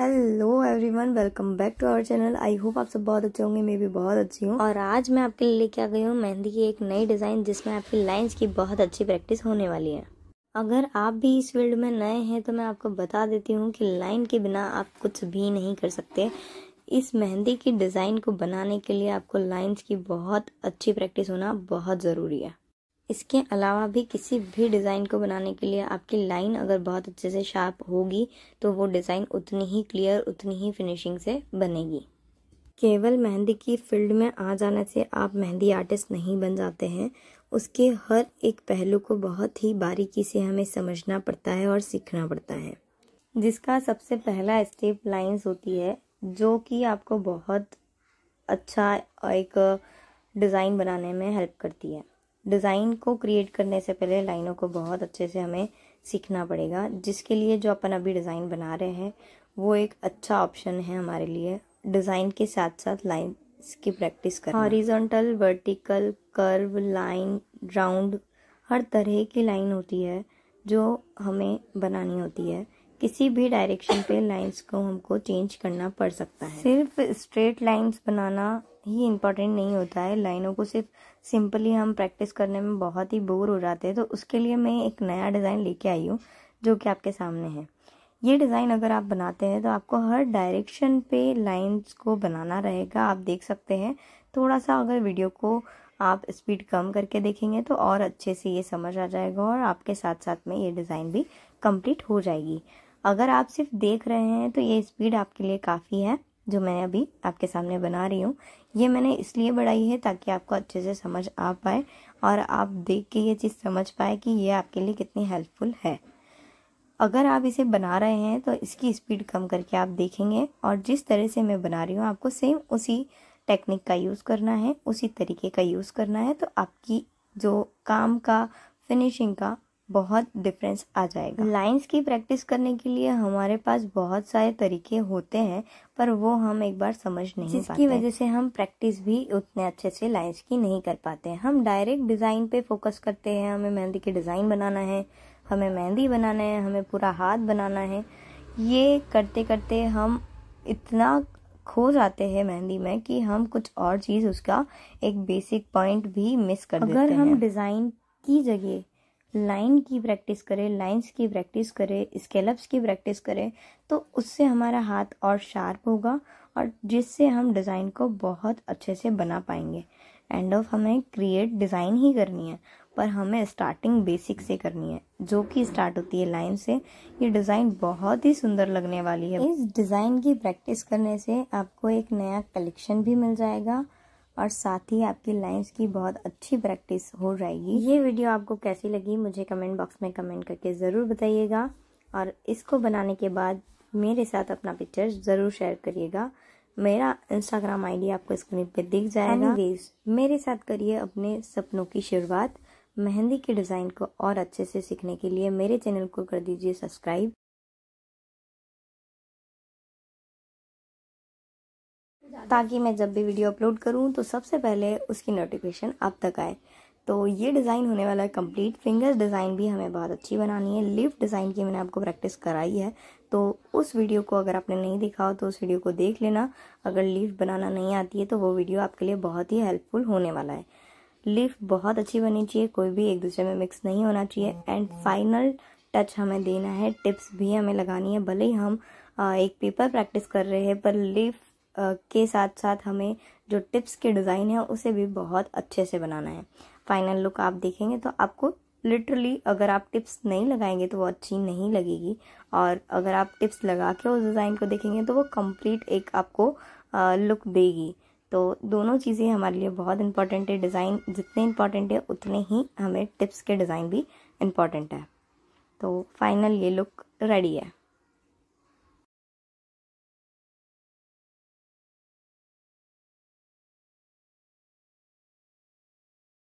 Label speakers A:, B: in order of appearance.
A: hello everyone welcome back to our channel I hope आप सब बहुत अच्छे होंगे मैं भी बहुत अच्छी हूँ और आज मैं आपके लिए लेके आ गई हूँ मेहंदी की एक नई डिज़ाइन जिसमें आपकी लाइंस की बहुत अच्छी प्रैक्टिस होने वाली है अगर आप भी इस फील्ड में नए हैं तो मैं आपको बता देती हूँ कि लाइन के बिना आप कुछ भी नहीं कर सकते इस मेहंदी की डिज़ाइन को बनाने के लिए आपको लाइन्स की बहुत अच्छी प्रैक्टिस होना बहुत ज़रूरी है इसके अलावा भी किसी भी डिज़ाइन को बनाने के लिए आपकी लाइन अगर बहुत अच्छे से शार्प होगी तो वो डिज़ाइन उतनी ही क्लियर उतनी ही फिनिशिंग से बनेगी केवल मेहंदी की फील्ड में आ जाने से आप मेहंदी आर्टिस्ट नहीं बन जाते हैं उसके हर एक पहलू को बहुत ही बारीकी से हमें समझना पड़ता है और सीखना पड़ता है जिसका सबसे पहला स्टेप लाइंस होती है जो कि आपको बहुत अच्छा एक डिज़ाइन बनाने में हेल्प करती है डिज़ाइन को क्रिएट करने से पहले लाइनों को बहुत अच्छे से हमें सीखना पड़ेगा जिसके लिए जो अपन अभी डिज़ाइन बना रहे हैं वो एक अच्छा ऑप्शन है हमारे लिए डिज़ाइन के साथ साथ लाइन की प्रैक्टिस करना horizontal vertical curve line round हर तरह की लाइन होती है जो हमें बनानी होती है किसी भी डायरेक्शन पे लाइंस को हमको चेंज करना पड़ सकता है सिर्फ स्ट्रेट लाइंस बनाना ही इम्पोर्टेंट नहीं होता है लाइनों को सिर्फ सिंपली हम प्रैक्टिस करने में बहुत ही बोर हो जाते हैं तो उसके लिए मैं एक नया डिज़ाइन लेके आई हूँ जो कि आपके सामने है ये डिज़ाइन अगर आप बनाते हैं तो आपको हर डायरेक्शन पे लाइंस को बनाना रहेगा आप देख सकते हैं थोड़ा सा अगर वीडियो को आप स्पीड कम करके देखेंगे तो और अच्छे से ये समझ आ जाएगा और आपके साथ साथ में ये डिज़ाइन भी कंप्लीट हो जाएगी अगर आप सिर्फ देख रहे हैं तो ये स्पीड आपके लिए काफ़ी है जो मैं अभी आपके सामने बना रही हूँ ये मैंने इसलिए बढ़ाई है ताकि आपको अच्छे से समझ आ पाए और आप देख के ये चीज़ समझ पाए कि ये आपके लिए कितनी हेल्पफुल है अगर आप इसे बना रहे हैं तो इसकी स्पीड कम करके आप देखेंगे और जिस तरह से मैं बना रही हूँ आपको सेम उसी टेक्निक का यूज़ करना है उसी तरीके का यूज़ करना है तो आपकी जो काम का फिनिशिंग का बहुत डिफरेंस आ जाएगा लाइंस की प्रैक्टिस करने के लिए हमारे पास बहुत सारे तरीके होते हैं पर वो हम एक बार समझ नहीं जिसकी पाते वजह से हम प्रैक्टिस भी उतने अच्छे से लाइंस की नहीं कर पाते हम डायरेक्ट डिज़ाइन पे फोकस करते हैं हमें मेहंदी के डिज़ाइन बनाना है हमें मेहंदी बनाना है हमें पूरा हाथ बनाना है ये करते करते हम इतना खो जाते हैं मेहंदी में कि हम कुछ और चीज़ उसका एक बेसिक पॉइंट भी मिस कर अगर देते हम डिज़ाइन की जगह लाइन की प्रैक्टिस करें लाइंस की प्रैक्टिस करें स्केलप्स की प्रैक्टिस करें तो उससे हमारा हाथ और शार्प होगा और जिससे हम डिज़ाइन को बहुत अच्छे से बना पाएंगे एंड ऑफ हमें क्रिएट डिज़ाइन ही करनी है पर हमें स्टार्टिंग बेसिक से करनी है जो कि स्टार्ट होती है लाइन से ये डिज़ाइन बहुत ही सुंदर लगने वाली है इस डिज़ाइन की प्रैक्टिस करने से आपको एक नया कलेक्शन भी मिल जाएगा और साथ ही आपकी लाइंस की बहुत अच्छी प्रैक्टिस हो जाएगी ये वीडियो आपको कैसी लगी मुझे कमेंट बॉक्स में कमेंट करके ज़रूर बताइएगा और इसको बनाने के बाद मेरे साथ अपना पिक्चर ज़रूर शेयर करिएगा मेरा इंस्टाग्राम आईडी आपको स्क्रीन पे दिख जाएगा Anyways, मेरे साथ करिए अपने सपनों की शुरुआत मेहंदी के डिज़ाइन को और अच्छे से सीखने के लिए मेरे चैनल को कर दीजिए सब्सक्राइब ताकि मैं जब भी वीडियो अपलोड करूँ तो सबसे पहले उसकी नोटिफिकेशन आप तक आए तो ये डिज़ाइन होने वाला है कंप्लीट फिंगर्स डिज़ाइन भी हमें बहुत अच्छी बनानी है लिफ्ट डिज़ाइन की मैंने आपको प्रैक्टिस कराई है तो उस वीडियो को अगर आपने नहीं देखा हो तो उस वीडियो को देख लेना अगर लिफ्ट बनाना नहीं आती है तो वो वीडियो आपके लिए बहुत ही हेल्पफुल होने वाला है लिफ्ट बहुत अच्छी बनी चाहिए कोई भी एक दूसरे में मिक्स नहीं होना चाहिए एंड फाइनल टच हमें देना है टिप्स भी हमें लगानी है भले ही हम एक पेपर प्रैक्टिस कर रहे हैं पर लिफ्ट के साथ साथ हमें जो टिप्स के डिज़ाइन है उसे भी बहुत अच्छे से बनाना है फाइनल लुक आप देखेंगे तो आपको लिटरली अगर आप टिप्स नहीं लगाएंगे तो वो अच्छी नहीं लगेगी और अगर आप टिप्स लगा के उस डिज़ाइन को देखेंगे तो वो कंप्लीट एक आपको लुक देगी तो दोनों चीज़ें हमारे लिए बहुत इंपॉर्टेंट है डिज़ाइन जितने इंपॉर्टेंट है उतने ही हमें टिप्स के डिज़ाइन भी इम्पॉर्टेंट है तो फाइनल ये लुक रेडी है